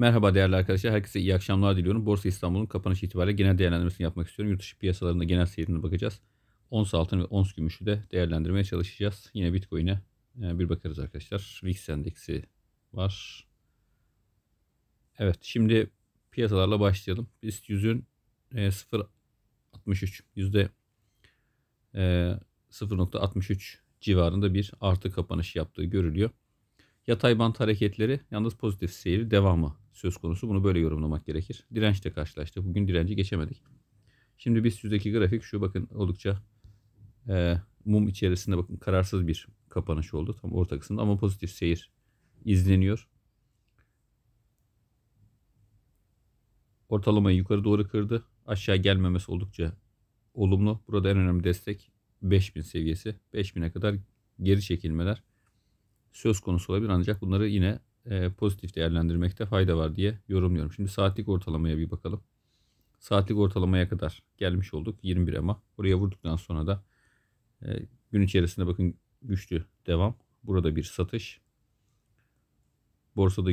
Merhaba değerli arkadaşlar. Herkese iyi akşamlar diliyorum. Borsa İstanbul'un kapanış itibariyle genel değerlendirmesini yapmak istiyorum. Yurt dışı piyasalarında genel seyrine bakacağız. Ons altın ve ons gümüşü de değerlendirmeye çalışacağız. Yine Bitcoin'e e, bir bakarız arkadaşlar. VIX endeksi var. Evet şimdi piyasalarla başlayalım. BIST 100'ün 0.63 yüzde 0.63 e, civarında bir artı kapanış yaptığı görülüyor. Yatay bant hareketleri yalnız pozitif seyir devamı söz konusu. Bunu böyle yorumlamak gerekir. Dirençle karşılaştık. Bugün direnci geçemedik. Şimdi biz yüzdeki grafik şu bakın oldukça e, mum içerisinde bakın kararsız bir kapanış oldu. Tam orta kısımda ama pozitif seyir izleniyor. Ortalamayı yukarı doğru kırdı. Aşağı gelmemesi oldukça olumlu. Burada en önemli destek 5000 seviyesi. 5000'e kadar geri çekilmeler söz konusu olabilir ancak bunları yine e, pozitif değerlendirmekte fayda var diye yorumluyorum. Şimdi saatlik ortalamaya bir bakalım. Saatlik ortalamaya kadar gelmiş olduk 21 ama Buraya vurduktan sonra da e, gün içerisinde bakın güçlü devam. Burada bir satış. Borsada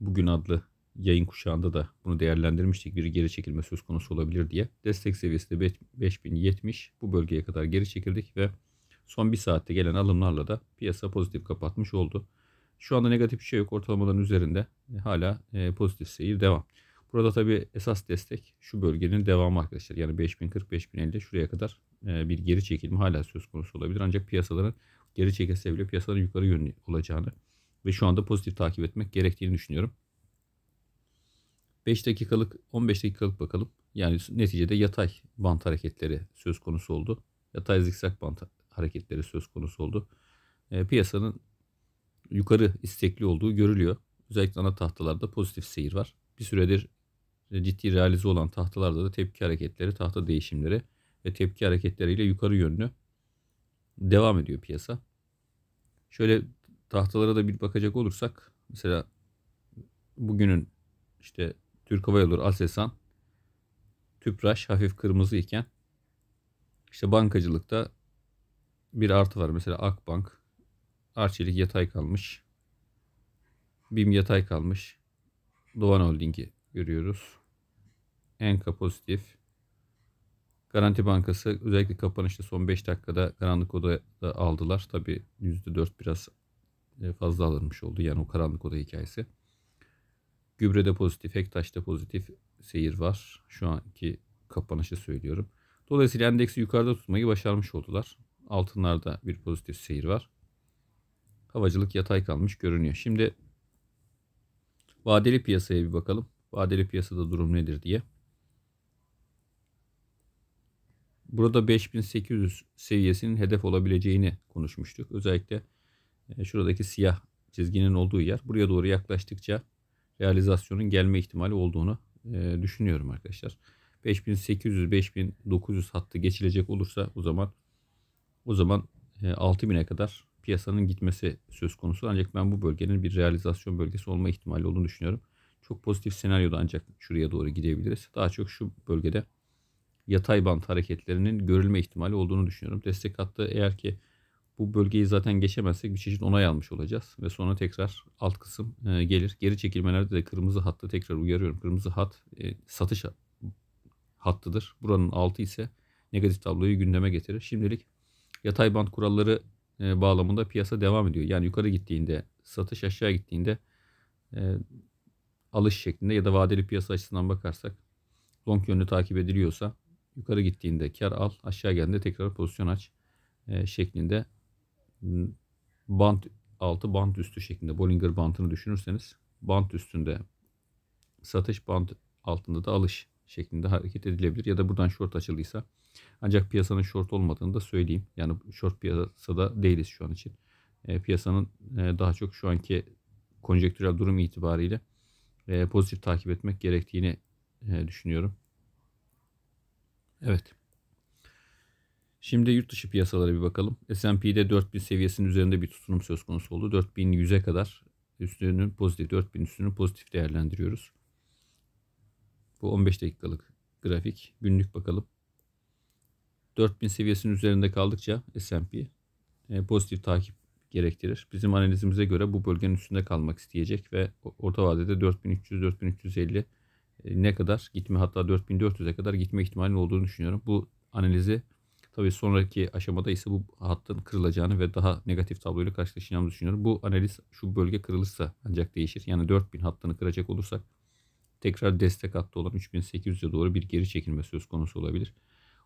bugün adlı yayın kuşağında da bunu değerlendirmiştik. Bir geri çekilme söz konusu olabilir diye. Destek seviyesi de 5070. Bu bölgeye kadar geri çekildik ve Son bir saatte gelen alımlarla da piyasa pozitif kapatmış oldu. Şu anda negatif bir şey yok. Ortalamaların üzerinde e, hala e, pozitif seyir devam. Burada tabii esas destek şu bölgenin devamı arkadaşlar. Yani 5040-5050 şuraya kadar e, bir geri çekilme hala söz konusu olabilir. Ancak piyasaların geri çekilse bile piyasaların yukarı yönlü olacağını ve şu anda pozitif takip etmek gerektiğini düşünüyorum. 5 dakikalık 15 dakikalık bakalım. Yani neticede yatay bant hareketleri söz konusu oldu. Yatay zikzak bant hareketleri söz konusu oldu. E, piyasanın yukarı istekli olduğu görülüyor. Özellikle ana tahtalarda pozitif seyir var. Bir süredir e, ciddi realize olan tahtalarda da tepki hareketleri, tahta değişimleri ve tepki hareketleriyle yukarı yönlü devam ediyor piyasa. Şöyle tahtalara da bir bakacak olursak mesela bugünün işte Türk Hava Yolları, Aselsan, Tüpraş hafif kırmızı iken işte bankacılıkta bir artı var. Mesela Akbank, Arçelik yatay kalmış. BİM yatay kalmış. Doğan Holding'i görüyoruz. Enka pozitif. Garanti Bankası özellikle kapanışta son 5 dakikada karanlık odada aldılar. Tabi %4 biraz e, fazla alınmış oldu. Yani o karanlık oda hikayesi. Gübrede pozitif, Hektaş'ta pozitif seyir var. Şu anki kapanışı söylüyorum. Dolayısıyla endeksi yukarıda tutmayı başarmış oldular. Altınlarda bir pozitif seyir var. Havacılık yatay kalmış görünüyor. Şimdi vadeli piyasaya bir bakalım. Vadeli piyasada durum nedir diye. Burada 5800 seviyesinin hedef olabileceğini konuşmuştuk. Özellikle e, şuradaki siyah çizginin olduğu yer. Buraya doğru yaklaştıkça realizasyonun gelme ihtimali olduğunu e, düşünüyorum arkadaşlar. 5800-5900 hattı geçilecek olursa o zaman o zaman 6000'e kadar piyasanın gitmesi söz konusu. Ancak ben bu bölgenin bir realizasyon bölgesi olma ihtimali olduğunu düşünüyorum. Çok pozitif senaryoda ancak şuraya doğru gidebiliriz. Daha çok şu bölgede yatay bant hareketlerinin görülme ihtimali olduğunu düşünüyorum. Destek hattı eğer ki bu bölgeyi zaten geçemezsek bir çeşit onay almış olacağız. Ve sonra tekrar alt kısım e, gelir. Geri çekilmelerde de kırmızı hattı tekrar uyarıyorum. Kırmızı hat e, satış hattıdır. Buranın altı ise negatif tabloyu gündeme getirir. Şimdilik yatay band kuralları e, bağlamında piyasa devam ediyor. Yani yukarı gittiğinde satış aşağı gittiğinde e, alış şeklinde ya da vadeli piyasa açısından bakarsak long yönlü takip ediliyorsa yukarı gittiğinde kar al aşağı geldiğinde tekrar pozisyon aç e, şeklinde band altı band üstü şeklinde Bollinger bandını düşünürseniz band üstünde satış band altında da alış şeklinde hareket edilebilir. Ya da buradan short açılıysa. Ancak piyasanın short olmadığını da söyleyeyim. Yani short piyasada değiliz şu an için. E, piyasanın e, daha çok şu anki konjektürel durum itibariyle e, pozitif takip etmek gerektiğini e, düşünüyorum. Evet. Şimdi yurt dışı piyasalara bir bakalım. S&P'de 4000 seviyesinin üzerinde bir tutunum söz konusu oldu. 4100'e kadar üstünün pozitif, 4000 üstünü pozitif değerlendiriyoruz. Bu 15 dakikalık grafik. Günlük bakalım. 4000 seviyesinin üzerinde kaldıkça S&P e, pozitif takip gerektirir. Bizim analizimize göre bu bölgenin üstünde kalmak isteyecek ve orta vadede 4300-4350 e, ne kadar gitme hatta 4400'e kadar gitme ihtimali olduğunu düşünüyorum. Bu analizi tabii sonraki aşamada ise bu hattın kırılacağını ve daha negatif tabloyla karşılaşacağımızı düşünüyorum. Bu analiz şu bölge kırılırsa ancak değişir. Yani 4000 hattını kıracak olursak tekrar destek hattı olan 3800'e doğru bir geri çekilme söz konusu olabilir.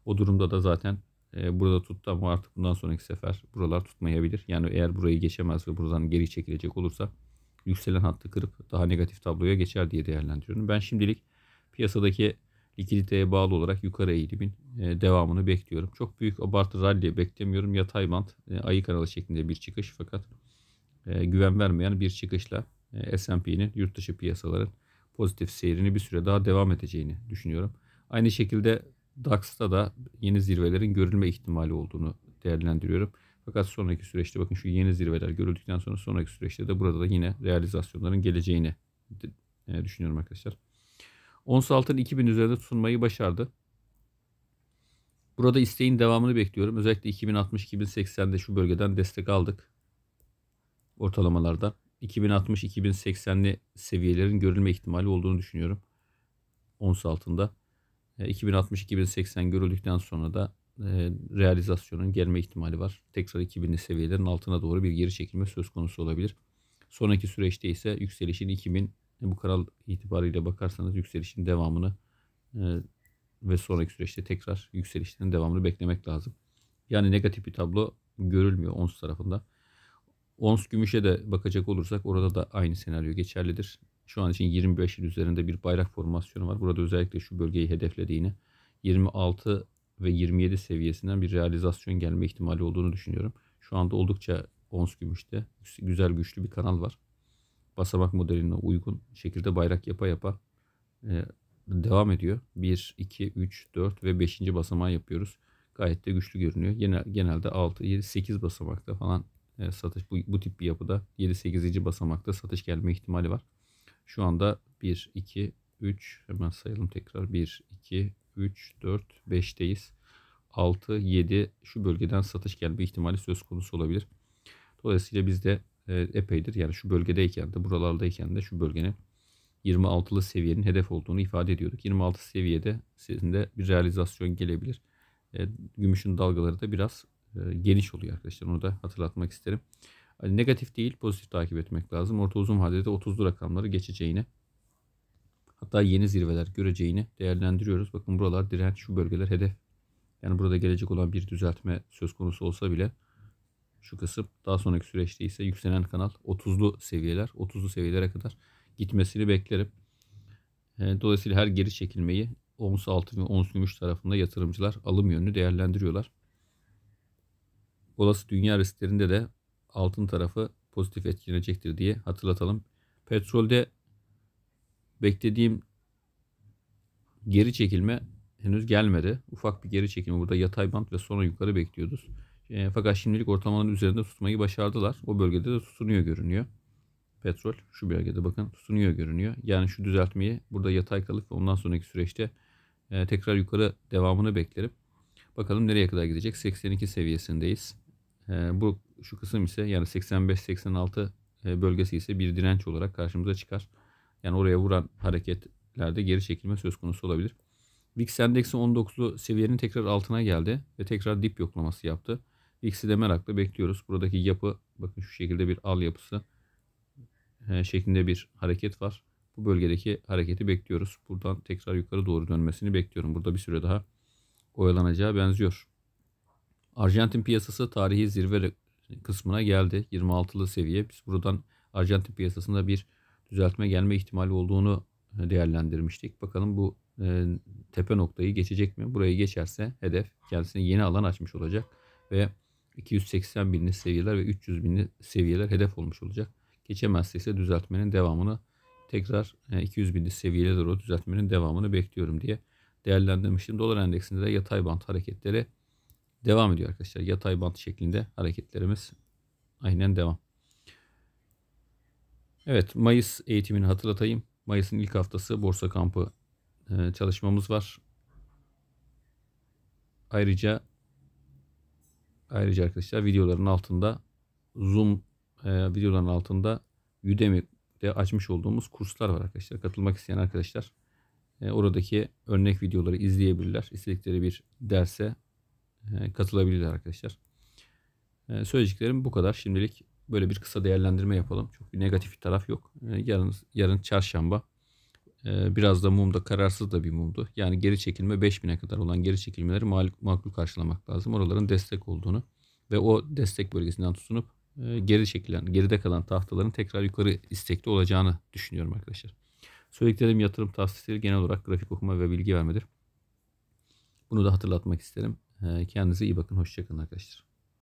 O durumda da zaten e, burada tuttu ama artık bundan sonraki sefer buralar tutmayabilir. Yani eğer burayı geçemez ve buradan geri çekilecek olursa yükselen hattı kırıp daha negatif tabloya geçer diye değerlendiriyorum. Ben şimdilik piyasadaki likiditeye bağlı olarak yukarı eğilimin e, devamını bekliyorum. Çok büyük abartı rally beklemiyorum. Yatay bant e, ayı kanalı şeklinde bir çıkış fakat güven vermeyen bir çıkışla S&P'nin yurt dışı piyasaların pozitif seyrini bir süre daha devam edeceğini düşünüyorum. Aynı şekilde DAX'ta da yeni zirvelerin görülme ihtimali olduğunu değerlendiriyorum. Fakat sonraki süreçte bakın şu yeni zirveler görüldükten sonra sonraki süreçte de burada da yine realizasyonların geleceğini e, düşünüyorum arkadaşlar. Ons altın 2000 üzerinde tutunmayı başardı. Burada isteğin devamını bekliyorum. Özellikle 2060-2080'de şu bölgeden destek aldık. Ortalamalardan. 2060-2080'li seviyelerin görülme ihtimali olduğunu düşünüyorum. Ons altında. 2060-2080 e, görüldükten sonra da e, realizasyonun gelme ihtimali var. Tekrar 2000'li seviyelerin altına doğru bir geri çekilme söz konusu olabilir. Sonraki süreçte ise yükselişin 2000 e, bu kanal itibariyle bakarsanız yükselişin devamını ve sonraki süreçte tekrar yükselişlerin devamını beklemek lazım. Yani negatif bir tablo görülmüyor ONS tarafında. Ons gümüşe de bakacak olursak orada da aynı senaryo geçerlidir. Şu an için 25 yıl üzerinde bir bayrak formasyonu var. Burada özellikle şu bölgeyi hedeflediğini 26 ve 27 seviyesinden bir realizasyon gelme ihtimali olduğunu düşünüyorum. Şu anda oldukça ons gümüşte güzel güçlü bir kanal var. Basamak modeline uygun şekilde bayrak yapa yapa e, devam ediyor. 1, 2, 3, 4 ve 5. basamağı yapıyoruz. Gayet de güçlü görünüyor. Genel, genelde 6, 7, 8 basamakta falan e, satış bu, bu tip bir yapıda 7-8. basamakta satış gelme ihtimali var. Şu anda 1, 2, 3 hemen sayalım tekrar 1, 2, 3, 4, 5'teyiz. 6, 7 şu bölgeden satış gelme ihtimali söz konusu olabilir. Dolayısıyla biz de e, epeydir yani şu bölgedeyken de buralardayken de şu bölgenin 26'lı seviyenin hedef olduğunu ifade ediyorduk. 26 seviyede sizin de bir realizasyon gelebilir. E, gümüşün dalgaları da biraz e, geniş oluyor arkadaşlar. Onu da hatırlatmak isterim. Hani negatif değil pozitif takip etmek lazım. Orta uzun vadede 30'lu rakamları geçeceğini hatta yeni zirveler göreceğini değerlendiriyoruz. Bakın buralar direnç şu bölgeler hedef. Yani burada gelecek olan bir düzeltme söz konusu olsa bile şu kısım daha sonraki süreçte ise yükselen kanal 30'lu seviyeler 30'lu seviyelere kadar gitmesini beklerim. E, dolayısıyla her geri çekilmeyi ons altın ve ons gümüş tarafında yatırımcılar alım yönünü değerlendiriyorlar olası dünya risklerinde de altın tarafı pozitif etkilenecektir diye hatırlatalım. Petrolde beklediğim geri çekilme henüz gelmedi. Ufak bir geri çekilme burada yatay bant ve sonra yukarı bekliyoruz. E, fakat şimdilik ortalamanın üzerinde tutmayı başardılar. O bölgede de tutunuyor görünüyor. Petrol şu bölgede bakın tutunuyor görünüyor. Yani şu düzeltmeyi burada yatay kalıp ondan sonraki süreçte e, tekrar yukarı devamını beklerim. Bakalım nereye kadar gidecek? 82 seviyesindeyiz. Ee, bu şu kısım ise yani 85-86 e, bölgesi ise bir direnç olarak karşımıza çıkar. Yani oraya vuran hareketlerde geri çekilme söz konusu olabilir. VIX endeksi 19'lu seviyenin tekrar altına geldi ve tekrar dip yoklaması yaptı. VIX'i de merakla bekliyoruz. Buradaki yapı bakın şu şekilde bir al yapısı e, şeklinde bir hareket var. Bu bölgedeki hareketi bekliyoruz. Buradan tekrar yukarı doğru dönmesini bekliyorum. Burada bir süre daha oyalanacağı benziyor. Arjantin piyasası tarihi zirve kısmına geldi. 26'lı seviye. Biz buradan Arjantin piyasasında bir düzeltme gelme ihtimali olduğunu e, değerlendirmiştik. Bakalım bu e, tepe noktayı geçecek mi? Burayı geçerse hedef kendisini yeni alan açmış olacak ve 280 binli seviyeler ve 300 binli seviyeler hedef olmuş olacak. Geçemezse ise düzeltmenin devamını tekrar 200 e, binli seviyelere doğru düzeltmenin devamını bekliyorum diye değerlendirmiştim. Dolar endeksinde de yatay bant hareketleri Devam ediyor arkadaşlar. Yatay bant şeklinde hareketlerimiz aynen devam. Evet Mayıs eğitimini hatırlatayım. Mayıs'ın ilk haftası borsa kampı e, çalışmamız var. Ayrıca ayrıca arkadaşlar videoların altında Zoom e, videoların altında Udemy'de açmış olduğumuz kurslar var arkadaşlar. Katılmak isteyen arkadaşlar e, oradaki örnek videoları izleyebilirler. İstedikleri bir derse ee, katılabilirler arkadaşlar. Ee, söyleyeceklerim bu kadar. Şimdilik böyle bir kısa değerlendirme yapalım. Çok bir negatif bir taraf yok. Ee, yarın, yarın çarşamba biraz da mumda kararsız da bir mumdu. Yani geri çekilme 5000'e kadar olan geri çekilmeleri makul karşılamak lazım. Oraların destek olduğunu ve o destek bölgesinden tutunup e, geri çekilen, geride kalan tahtaların tekrar yukarı istekli olacağını düşünüyorum arkadaşlar. Söylediklerim yatırım tavsiyeleri genel olarak grafik okuma ve bilgi vermedir. Bunu da hatırlatmak isterim. Ee, kendinize iyi bakın. Hoşçakalın arkadaşlar.